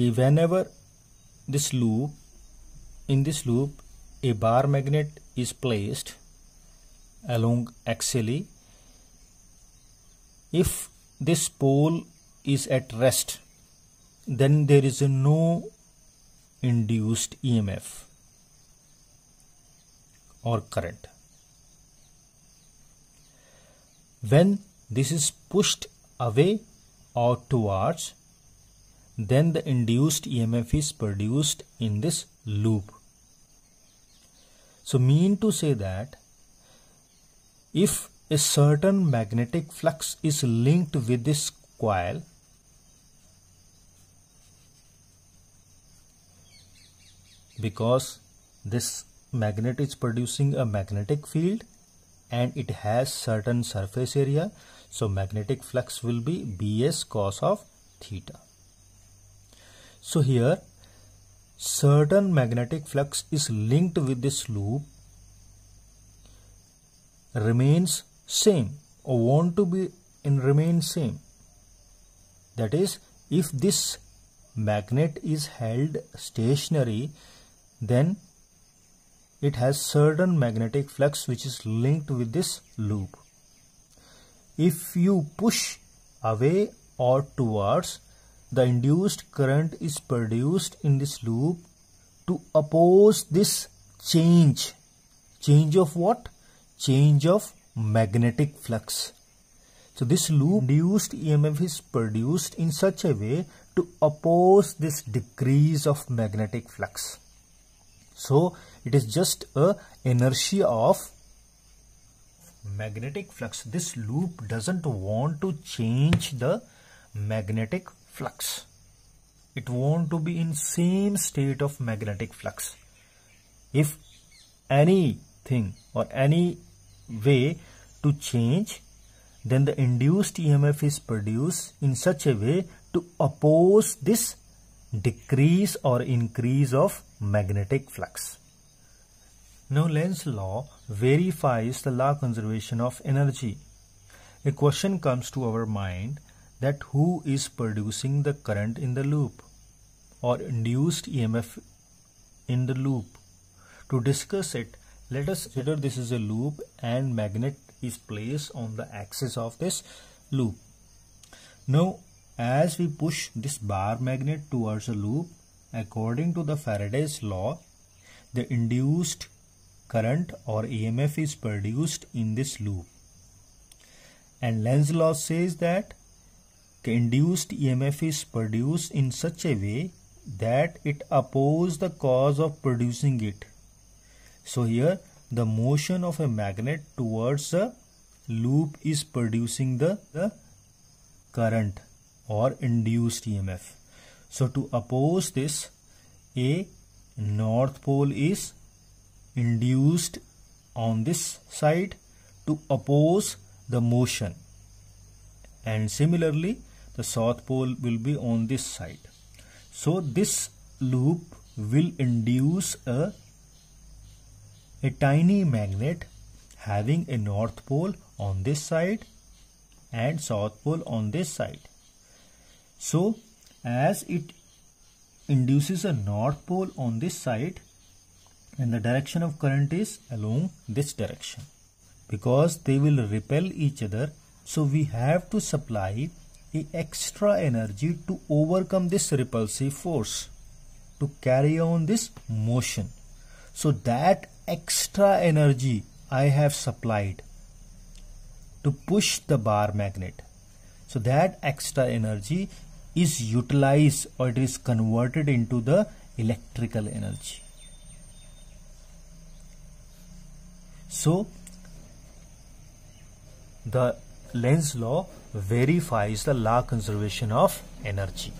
कि when this loop in this loop a bar magnet is placed along axially if this pole is at rest then there is no induced emf or current when this is pushed away or towards then the induced EMF is produced in this loop. So mean to say that if a certain magnetic flux is linked with this coil because this magnet is producing a magnetic field and it has certain surface area so magnetic flux will be bs cos of theta so here certain magnetic flux is linked with this loop remains same or want to be and remain same. That is if this magnet is held stationary then it has certain magnetic flux which is linked with this loop. If you push away or towards the induced current is produced in this loop to oppose this change change of what change of magnetic flux so this loop induced emf is produced in such a way to oppose this decrease of magnetic flux so it is just a inertia of magnetic flux this loop doesn't want to change the magnetic flux it want to be in same state of magnetic flux if anything or any way to change then the induced EMF is produced in such a way to oppose this decrease or increase of magnetic flux. Now Lenz's law verifies the law conservation of energy. A question comes to our mind that who is producing the current in the loop or induced EMF in the loop. To discuss it, let us consider this is a loop and magnet is placed on the axis of this loop. Now, as we push this bar magnet towards the loop, according to the Faraday's law, the induced current or EMF is produced in this loop. And Lenz's law says that the induced EMF is produced in such a way that it opposes the cause of producing it. So here the motion of a magnet towards a loop is producing the, the current or induced EMF. So to oppose this a north pole is induced on this side to oppose the motion and similarly the south pole will be on this side so this loop will induce a a tiny magnet having a north pole on this side and south pole on this side so as it induces a north pole on this side and the direction of current is along this direction because they will repel each other so we have to supply a extra energy to overcome this repulsive force to carry on this motion. So that extra energy I have supplied to push the bar magnet. So that extra energy is utilized or it is converted into the electrical energy. So the Lenz law verifies the law conservation of energy.